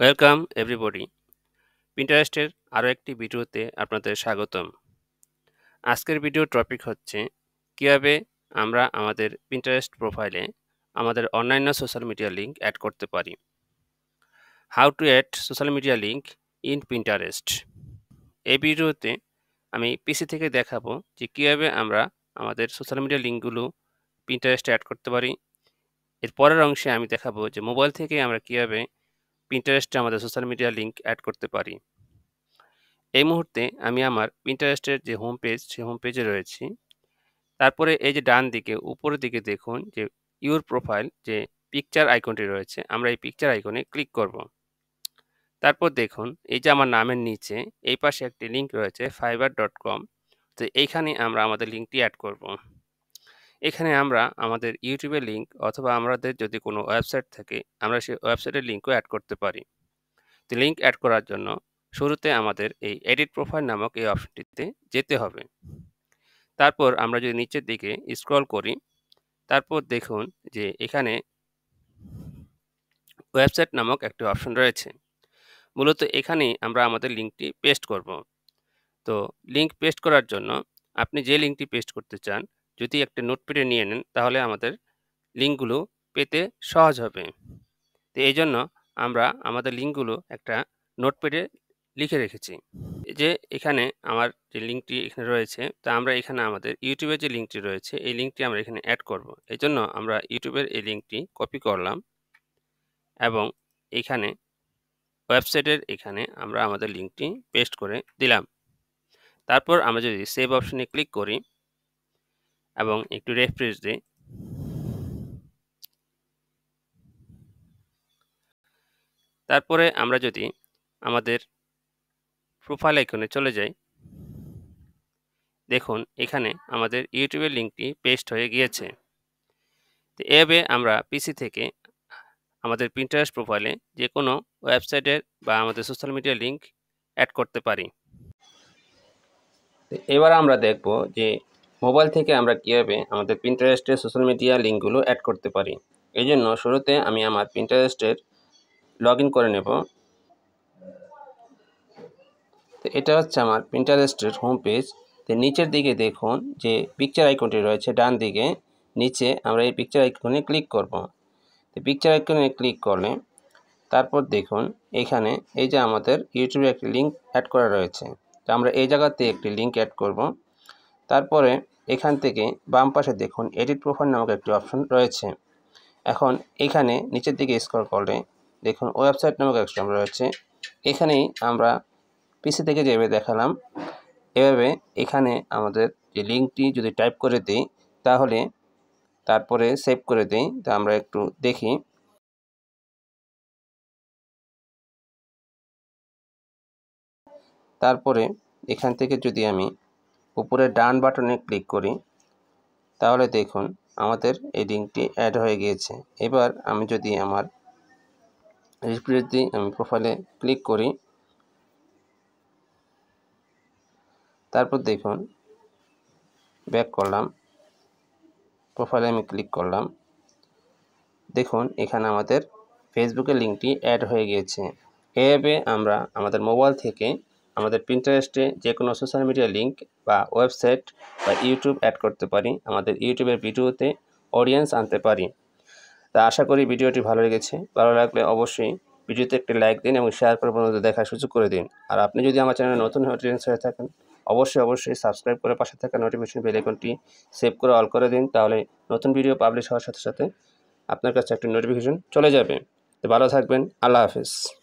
welcome everybody পিন্টারেস্টের আরও একটি ভিডিওতে আপনাদের স্বাগতম আজকের ভিডিও টপিক হচ্ছে কীভাবে আমরা আমাদের পিন্টারেস্ট প্রোফাইলে আমাদের অন্যান্য সোশ্যাল মিডিয়া লিঙ্ক অ্যাড করতে পারি how to add social media link in Pinterest এই ভিডিওতে আমি পিসি থেকে দেখাবো যে কীভাবে আমরা আমাদের সোশ্যাল মিডিয়া লিঙ্কগুলো পিন্টারেস্টে অ্যাড করতে পারি এর পরের অংশে আমি দেখাবো যে মোবাইল থেকে আমরা কীভাবে পিন্টারেস্টে আমাদের সোশ্যাল মিডিয়া লিঙ্ক অ্যাড করতে পারি এই মুহূর্তে আমি আমার পিন্টারেস্টের যে হোম পেজ সেই হোম পেজে রয়েছি তারপরে এই যে ডান দিকে উপরের দিকে দেখুন যে ইউর প্রোফাইল যে পিকচার আইকনটি রয়েছে আমরা এই পিকচার আইকনে ক্লিক করব তারপর দেখুন এই যে আমার নামের নিচে এই পাশে একটি লিঙ্ক রয়েছে ফাইবার ডট কম তো এইখানে আমরা আমাদের লিঙ্কটি অ্যাড করবো এখানে আমরা আমাদের ইউটিউবের লিঙ্ক অথবা আমাদের যদি কোনো ওয়েবসাইট থাকে আমরা সেই ওয়েবসাইটের লিঙ্কও অ্যাড করতে পারি তো লিঙ্ক অ্যাড করার জন্য শুরুতে আমাদের এই এডিট প্রোফাইল নামক এই অপশনটিতে যেতে হবে তারপর আমরা যদি নিচের দিকে স্ক্রল করি তারপর দেখুন যে এখানে ওয়েবসাইট নামক একটি অপশন রয়েছে মূলত এখানেই আমরা আমাদের লিঙ্কটি পেস্ট করব তো লিঙ্ক পেস্ট করার জন্য আপনি যে লিঙ্কটি পেস্ট করতে চান যদি একটা নোটপ্যাডে নিয়ে নেন তাহলে আমাদের লিঙ্কগুলো পেতে সহজ হবে তো এই জন্য আমরা আমাদের লিঙ্কগুলো একটা নোটপ্যাডে লিখে রেখেছি যে এখানে আমার যে লিঙ্কটি এখানে রয়েছে তা আমরা এখানে আমাদের ইউটিউবের যে লিঙ্কটি রয়েছে এই লিঙ্কটি আমরা এখানে অ্যাড করব এই জন্য আমরা ইউটিউবের এই লিঙ্কটি কপি করলাম এবং এখানে ওয়েবসাইটের এখানে আমরা আমাদের লিঙ্কটি পেস্ট করে দিলাম তারপর আমরা যদি সেভ অপশনে ক্লিক করি এবং একটু রেফ্রেশ দিই তারপরে আমরা যদি আমাদের প্রোফাইল আইকনে চলে যাই দেখুন এখানে আমাদের ইউটিউবের লিঙ্কটি পেস্ট হয়ে গিয়েছে তো এভাবে আমরা পিসি থেকে আমাদের প্রিন্টারেস্ট প্রোফাইলে যে কোনো ওয়েবসাইটের বা আমাদের সোশ্যাল মিডিয়ার লিঙ্ক অ্যাড করতে পারি এবার আমরা দেখব যে মোবাইল থেকে আমরা কীভাবে আমাদের প্রিন্টারেস্টের সোশ্যাল মিডিয়া লিঙ্কগুলো অ্যাড করতে পারি এই জন্য শুরুতে আমি আমার প্রিন্টারেস্টের লগ করে নেব তো এটা হচ্ছে আমার প্রিন্টারেস্টের হোম পেজ তো নিচের দিকে দেখুন যে পিকচার আইকনটি রয়েছে ডান দিকে নিচে আমরা এই পিকচার আইকনে ক্লিক করব তো পিকচার আইকনে ক্লিক করলে তারপর দেখুন এখানে এই যে আমাদের ইউটিউবে একটি লিঙ্ক অ্যাড করা রয়েছে তো আমরা এই জায়গাতে একটি লিঙ্ক অ্যাড করব তারপরে এখান থেকে বাম পাশে দেখুন এডিট প্রোফাইল নামক একটি অপশন রয়েছে এখন এখানে নিচের দিকে স্ক্রল করলে দেখুন ওয়েবসাইট নামক অপশন রয়েছে এখানেই আমরা পিসি থেকে যেভাবে দেখালাম এভাবে এখানে আমাদের যে লিঙ্কটি যদি টাইপ করে দিই তাহলে তারপরে সেভ করে দিই তা আমরা একটু দেখি তারপরে এখান থেকে যদি আমি উপরে ডান বাটনে ক্লিক করি তাহলে দেখুন আমাদের এই লিঙ্কটি অ্যাড হয়ে গিয়েছে এবার আমি যদি আমার যদি আমি প্রোফাইলে ক্লিক করি তারপর দেখুন ব্যাক করলাম প্রোফাইলে আমি ক্লিক করলাম দেখুন এখানে আমাদের ফেসবুকের লিঙ্কটি অ্যাড হয়ে গিয়েছে এভাবে আমরা আমাদের মোবাইল থেকে আমাদের প্রিন্টারেস্টে যে কোনো সোশ্যাল মিডিয়া লিঙ্ক বা ওয়েবসাইট বা ইউটিউব অ্যাড করতে পারি আমাদের ইউটিউবের ভিডিওতে অডিয়েন্স আনতে পারি তা আশা করি ভিডিওটি ভালো লেগেছে ভালো লাগলে অবশ্যই ভিডিওতে একটি লাইক দিন এবং শেয়ার করে বন্ধুদের দেখার সুযোগ করে দিন আর আপনি যদি আমার চ্যানেলে নতুন অডিয়েন্স হয়ে থাকেন অবশ্যই অবশ্যই সাবস্ক্রাইব করে পাশে থাকা নোটিফিকেশন আইকনটি সেভ করে অল করে দিন তাহলে নতুন ভিডিও পাবলিশ হওয়ার সাথে সাথে আপনার কাছে একটি নোটিফিকেশন চলে যাবে তো ভালো থাকবেন আল্লাহ হাফেজ